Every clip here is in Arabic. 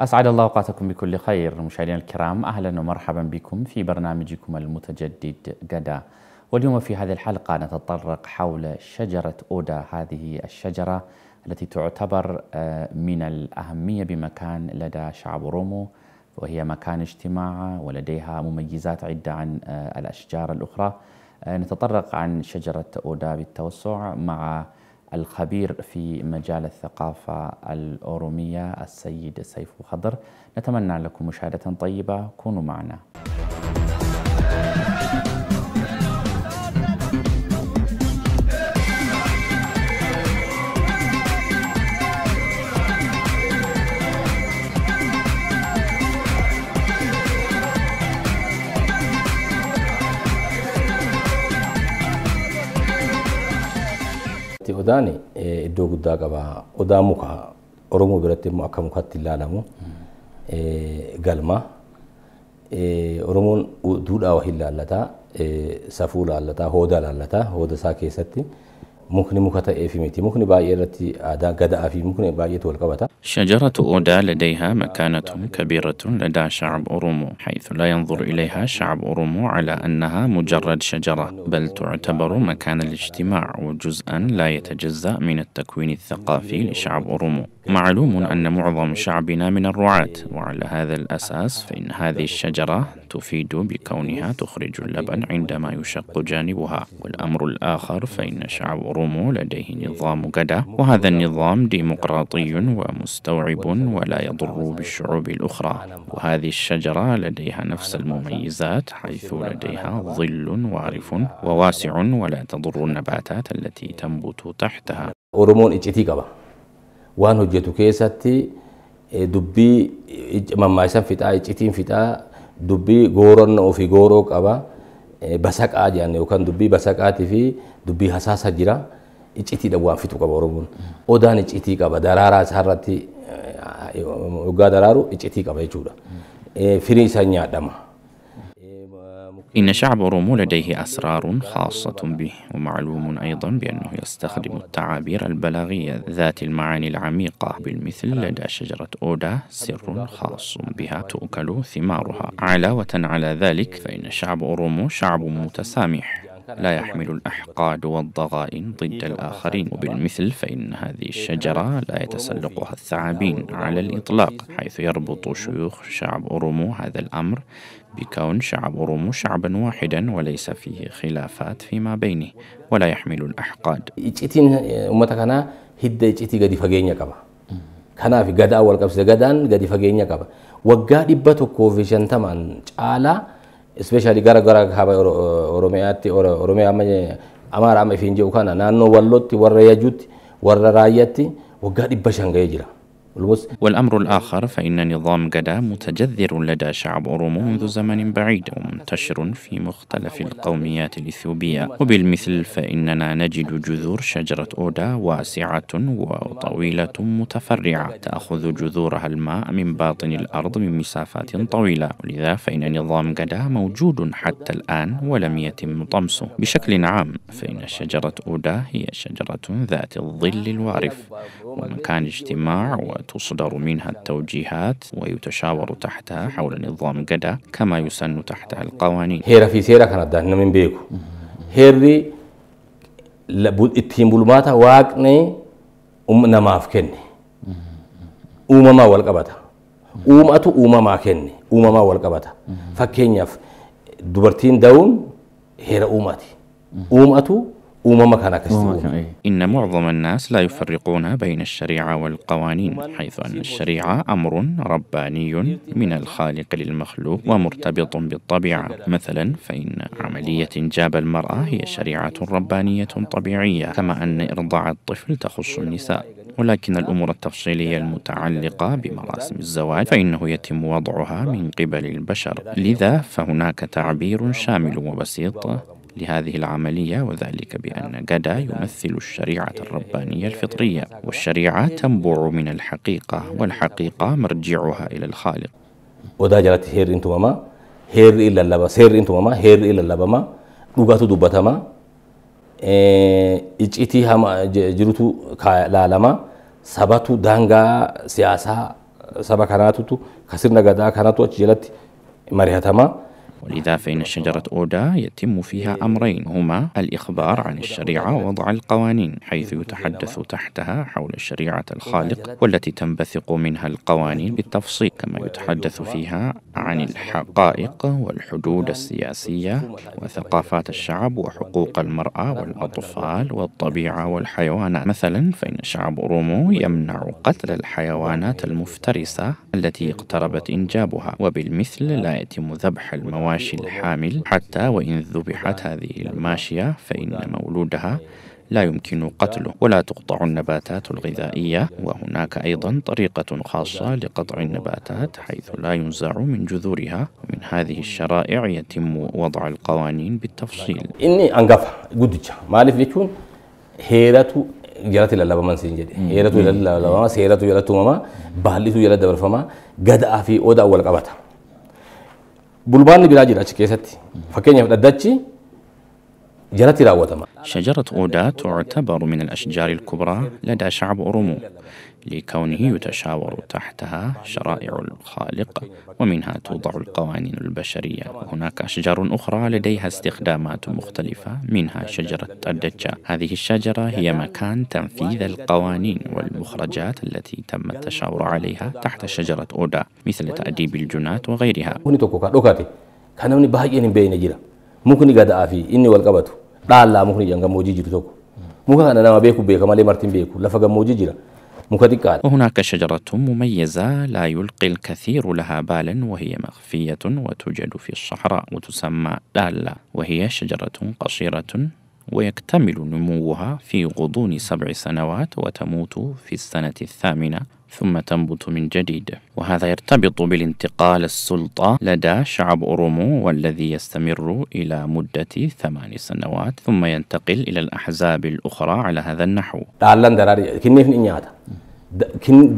أسعد الله أوقاتكم بكل خير مشاهدينا الكرام أهلا ومرحبا بكم في برنامجكم المتجدد غدا واليوم في هذه الحلقة نتطرق حول شجرة أودا هذه الشجرة التي تعتبر آه، من الأهمية بمكان لدى شعب رومو وهي مكان اجتماع ولديها مميزات عدة عن آه، الأشجار الأخرى آه، نتطرق عن شجرة أودا بالتوسع مع الخبير في مجال الثقافة الأورومية السيد سيف خضر نتمنى لكم مشاهدة طيبة كونوا معنا keessatti odaan iddoo guddaa qaba. Odaa muka Oromoo biratti immoo akka mukaatti ilaalamu galma. Oromoon duudhaa wahii ilaallata. Safuu ilaallataa, hooda ilaallataa, hooda isaa keessatti. ممكن مكتا إيفيمتي ممكن بايرتي آدا قدا في ممكن بايت والقبطة شجرة أودا لديها مكانة كبيرة لدى شعب أورومو حيث لا ينظر إليها شعب أورومو على أنها مجرد شجرة بل تعتبر مكان الاجتماع وجزءا لا يتجزأ من التكوين الثقافي لشعب أورومو معلوم أن معظم شعبنا من الرعاة وعلى هذا الأساس فإن هذه الشجرة تفيد بكونها تخرج اللبن عندما يشق جانبها والأمر الآخر فإن شعب أورومو الروم لديه إيه، نظام غدا وهذا يعني النظام ديمقراطي ومستوعب ولا يضر بالشعوب الأخرى وهذه الشجرة لديها نفس المميزات حيث لديها ظل وارف وواسع ولا تضر النباتات التي إيه. تنبت تحتها أورمون إجتيكبا وان هجتو كيساتي إيه، دبي ممايسان فتاة إجتين فتاة دبي غورن وفي غورو كبا بساقا جان يوكان يعني، دبي بساقاتي في دبي حساسة جرا iccitii dawwaanfitu qaba Oromoon. Odaan iccitii qaba daraaraa isaarratti waggaa eh, daraaru iccitii qaba jechuudha. Eh, firii isaa nyaadhama. إن شعب رومو لديه أسرار خاصة به ومعلوم أيضا بأنه يستخدم التعابير البلاغية ذات المعاني العميقة بالمثل لدى شجرة أودا سر خاص بها تؤكل ثمارها علاوة على ذلك فإن شعب أورومو شعب متسامح لا يحمل الأحقاد والضغائن ضد الآخرين وبالمثل فإن هذه الشجرة لا يتسلقها الثعابين على الإطلاق حيث يربط شيوخ شعب أورومو هذا الأمر بكون شعب أورومو شعبا واحدا وليس فيه خلافات فيما بينه ولا يحمل الأحقاد kanaaf gadaa wal qabsite gadaan gadi fageenya qaba waggaa dhibba tokkoo fi especially gara gara kaaba oromiyaatti oromiyaa amma amaaraa amma ifiin jiru kana naannoo wallotti warra yajuutti warra raayyaatti waggaa dhibba shan ga'ee jira. والأمر الآخر فإن نظام جدا متجذر لدى شعب أورومو منذ زمن بعيد ومنتشر في مختلف القوميات الإثيوبية وبالمثل فإننا نجد جذور شجرة أودا واسعة وطويلة متفرعة تأخذ جذورها الماء من باطن الأرض من مسافات طويلة ولذا فإن نظام جدا موجود حتى الآن ولم يتم طمسه بشكل عام فإن شجرة أودا هي شجرة ذات الظل الوارف ومكان اجتماع و وتصدر منها التوجيهات ويتشاور تحتها حول نظام جدا كما يسن تحتها القوانين هيرا في سيرا كانت دهنا من بيكو هيري لابد اتهم بلماتا واقني أم نماف كني أمما اوما أمتو أمما كني ما والقبطة فكينياف دبرتين داون هيرا أوما تو إيه. إن معظم الناس لا يفرقون بين الشريعة والقوانين حيث أن الشريعة أمر رباني من الخالق للمخلوق ومرتبط بالطبيعة مثلا فإن عملية إنجاب المرأة هي شريعة ربانية طبيعية كما أن إرضاع الطفل تخص النساء ولكن الأمور التفصيلية المتعلقة بمراسم الزواج فإنه يتم وضعها من قبل البشر لذا فهناك تعبير شامل وبسيط لهذه العملية وذلك بأن جدا يمثل الشريعة الربانية الفطرية والشريعة تنبع من الحقيقة والحقيقة مرجعها إلى الخالق ودا جلت هير انتو ماما هير إلا اللبا سير انتو ماما هير إلا اللبا ما دوغاتو دوباتا ما إيج إتي هما جروتو لالما سباتو دانغا سياسا سبا كاناتو تو كسرنا غدا كاناتو أجلت مريحتما ولذا فإن شجرة أودا يتم فيها أمرين هما الإخبار عن الشريعة ووضع القوانين حيث يتحدث تحتها حول شريعة الخالق والتي تنبثق منها القوانين بالتفصيل كما يتحدث فيها عن الحقائق والحدود السياسية وثقافات الشعب وحقوق المرأة والأطفال والطبيعة والحيوانات مثلا فإن شعب رومو يمنع قتل الحيوانات المفترسة التي اقتربت إنجابها وبالمثل لا يتم ذبح المواد المواشي الحامل حتى وإن ذبحت هذه الماشية فإن مولودها لا يمكن قتله ولا تقطع النباتات الغذائية وهناك أيضا طريقة خاصة لقطع النباتات حيث لا ينزع من جذورها من هذه الشرائع يتم وضع القوانين بالتفصيل إني أنقف ما مالف ليكون هيرة جرت إلى لبمان سنجدي هيرة إلى لبمان سيرة إلى تومما بالي إلى دبرفما قد أفي أودا أول قبتها bulmaanni biraa jira achi keessatti fakkeenyaaf dhaddachi شجرة أودا تعتبر من الأشجار الكبرى لدى شعب أورومو لكونه يتشاور تحتها شرائع الخالق ومنها توضع القوانين البشرية وهناك أشجار أخرى لديها استخدامات مختلفة منها شجرة الدجة هذه الشجرة هي مكان تنفيذ القوانين والمخرجات التي تم التشاور عليها تحت شجرة أودا مثل تأديب الجنات وغيرها mukni gada'aafi inni wal qabatu dhaallaa mukni jedhan gammoojii jiru tokko muka kana nama beekuuf beeka malee martin beeku lafa gammoojii jira muka xiqqaadha. وهناك شجرة مميزة لا يلقي الكثير لها بالا وهي مخفية وتوجد في الصحراء وتسمى دالة وهي شجرة قصيرة ويكتمل نموها في غضون سبع سنوات وتموت في السنة الثامنة ثم تنبت من جديد وهذا يرتبط بالانتقال السلطة لدى شعب أورومو والذي يستمر إلى مدة ثمان سنوات ثم ينتقل إلى الأحزاب الأخرى على هذا النحو تعلن دراري كنيف إنياتا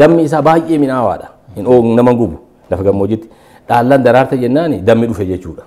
دم إسا باقي من آوادا إن أو نمان لفقا موجد تعلن درارتا جناني دم دوفة جيشورا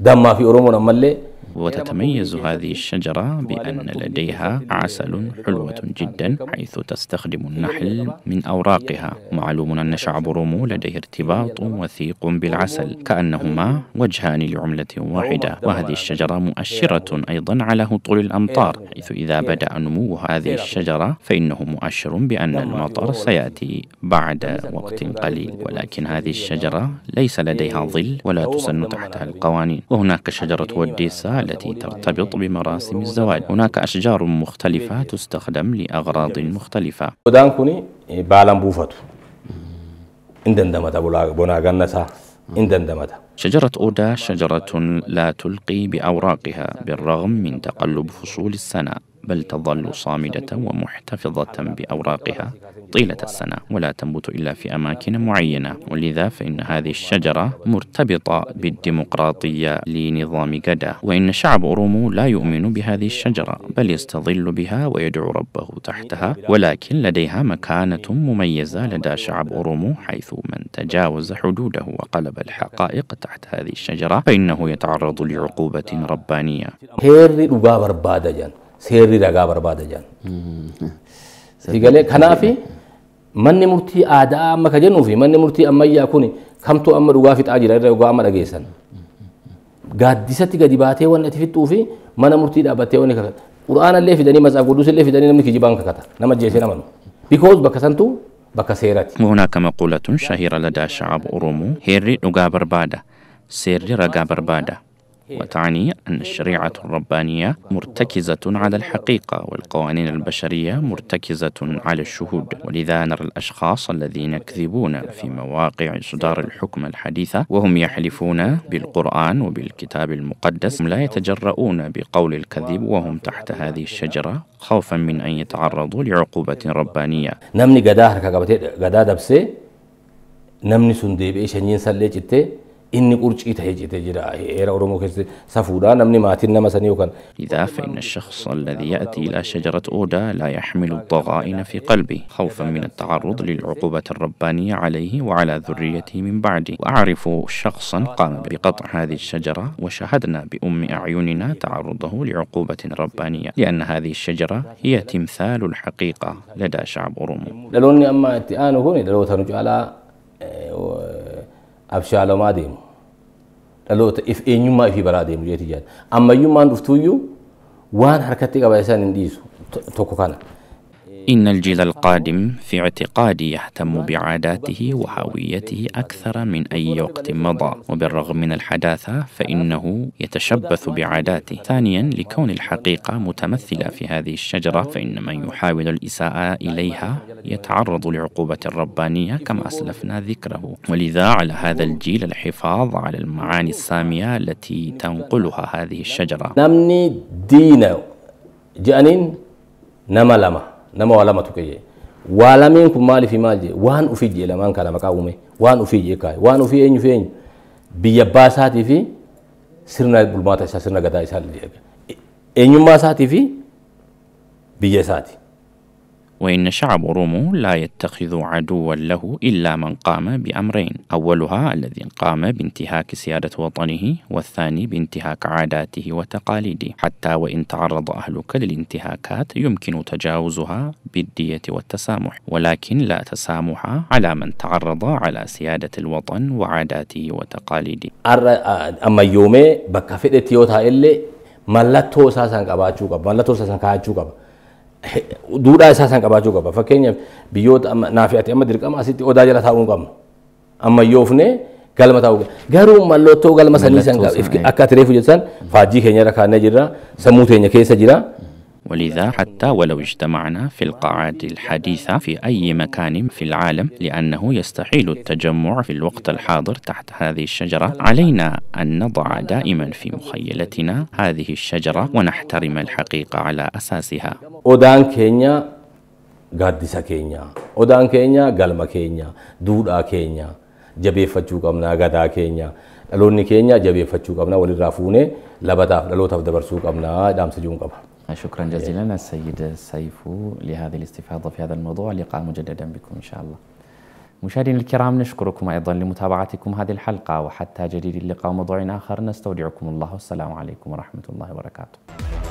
دم ما في أورومو نمالي وتتميز هذه الشجرة بأن لديها عسل حلوة جدا حيث تستخدم النحل من أوراقها آه، معلوم أن شعب رومو لديه ارتباط وثيق بالعسل كأنهما وجهان لعملة واحدة وهذه الشجرة مؤشرة أيضا على هطول الأمطار حيث إذا بدأ نمو هذه الشجرة فإنه مؤشر بأن نعم، المطر سيأتي بعد وقت قليل ولكن هذه الشجرة ليس لديها إيه، ظل ولا تسن تحتها القوانين وهناك شجرة وديسا التي ترتبط بمراسم الزواج هناك أشجار مختلفة تستخدم لأغراض مختلفة إيه، شجرة أودا شجرة لا تلقي بأوراقها بالرغم من تقلب فصول السنة بل تظل صامدة ومحتفظة بأوراقها طيلة السنة ولا تنبت إلا في أماكن معينة ولذا فإن هذه الشجرة مرتبطة بالديمقراطية لنظام غدا وإن شعب أورومو لا يؤمن بهذه الشجرة بل يستظل بها ويدعو ربه تحتها ولكن لديها مكانة مميزة لدى شعب أورومو حيث من تجاوز حدوده وقلب الحقائق تحت هذه الشجرة فإنه يتعرض لعقوبة ربانية seerri ragaa barbaada jedhan. Sigalee kanaafi manni murtii aadaa amma ka jennuu manni murtii ammayyaa kuni kamtuu amma dhugaa fixaa jira irra dhugaa amma dhageessan. Gaaddisatti gadi baatee waan ati fixuu fi mana murtii dhaabbattee waan kakata. Qura'aana illee fidanii matsaaf guddus illee fidanii namni kijibaan kakata. Nama jeesee nama bikoos Because bakka santuu bakka seerati. Hunaka maquulatun shahiira ladaa sha'ab Oromoo heerri dhugaa barbaada seerri ragaa barbaada. وتعني أن الشريعة الربانية مرتكزة على الحقيقة والقوانين البشرية مرتكزة على الشهود ولذا نرى الأشخاص الذين يكذبون في مواقع صدار الحكم الحديثة وهم يحلفون بالقرآن وبالكتاب المقدس لا يتجرؤون بقول الكذب وهم تحت هذه الشجرة خوفا من أن يتعرضوا لعقوبة ربانية نمني نمني سندي إني قرشي تهجي تجرا إيرا أورمو كيس سفودا نمني ماتين نما كان لذا فإن الشخص الذي يأتي إلى شجرة أودا لا يحمل الضغائن في قلبه خوفا من التعرض للعقوبة الربانية عليه وعلى ذريته من بعده وأعرف شخصا قام بقطع هذه الشجرة وشاهدنا بأم أعيننا تعرضه لعقوبة ربانية لأن هذه الشجرة هي تمثال الحقيقة لدى شعب أورومو لأنني أما التئان هوني لو تنجو على آه، abshaaloomaa deemu dhaloota if eenyummaa ifii baraa deemu jeeti jedhan ammayyummaan dhuftuuyyuu waan harkatti qaba isaan hin dhiisu tokko kana إن الجيل القادم في اعتقادي يهتم بعاداته وهويته أكثر من أي وقت مضى وبالرغم من الحداثة فإنه يتشبث بعاداته ثانيا لكون الحقيقة متمثلة في هذه الشجرة فإن من يحاول الإساءة إليها يتعرض لعقوبة ربانية كما أسلفنا ذكره ولذا على هذا الجيل الحفاظ على المعاني السامية التي تنقلها هذه الشجرة نمني دينا جانين نملمه nama waa lamatu ka'e waa lameen kun maaliif maal jee waan ofii jee lamaan kana maqaa uume waan ofii jee kaa'e waan ofii eenyu fi eenyu biyya baasaatii fi sirna bulmaata isaa sirna gataa isaa eenyummaa isaatii fi biyya isaati. وإن شعب رومو لا يتخذ عدوا له إلا من قام بأمرين أولها الذي قام بانتهاك سيادة وطنه والثاني بانتهاك عاداته وتقاليده حتى وإن تعرض أهلك للانتهاكات يمكن تجاوزها بالدية والتسامح ولكن لا تسامح على من تعرض على سيادة الوطن وعاداته وتقاليده أما يومي بكفئة يوتا إلي ملتو ساسان قباتشو قب ملتو ساسان قباتشو قب duudhaa isaa isaan qabaachuu qaba. Fakkeenyaaf biyyoota naa fi ati amma dirqama asitti odaa jala taa'uu qabna. Ammayyoofnee galma taa'uu Garuu mallattoo galma sanii san akka tireefu jettan faajjii keenya irra kaanee jirra. Sammuu teenya keessa jira. ولذا حتى ولو اجتمعنا في القاعات الحديثة في أي مكان في العالم لأنه يستحيل التجمع في الوقت الحاضر تحت هذه الشجرة علينا أن نضع دائما في مخيلتنا هذه الشجرة ونحترم الحقيقة على أساسها أودان كينيا قادسة كينيا أودان كينيا قلمة كينيا دودا كينيا جبي jabeeffachuu qabna gadaa keenya dhaloonni keenya jabeeffachuu qabna walirraa fuunee labataaf dhalootaaf dabarsuu قمنا دام سجون qaba. شكرا جزيلا السيد سيفو لهذه الاستفاضة في هذا الموضوع لقاء مجددا بكم إن شاء الله مشاهدينا الكرام نشكركم أيضا لمتابعتكم هذه الحلقة وحتى جديد اللقاء موضوع آخر نستودعكم الله والسلام عليكم ورحمة الله وبركاته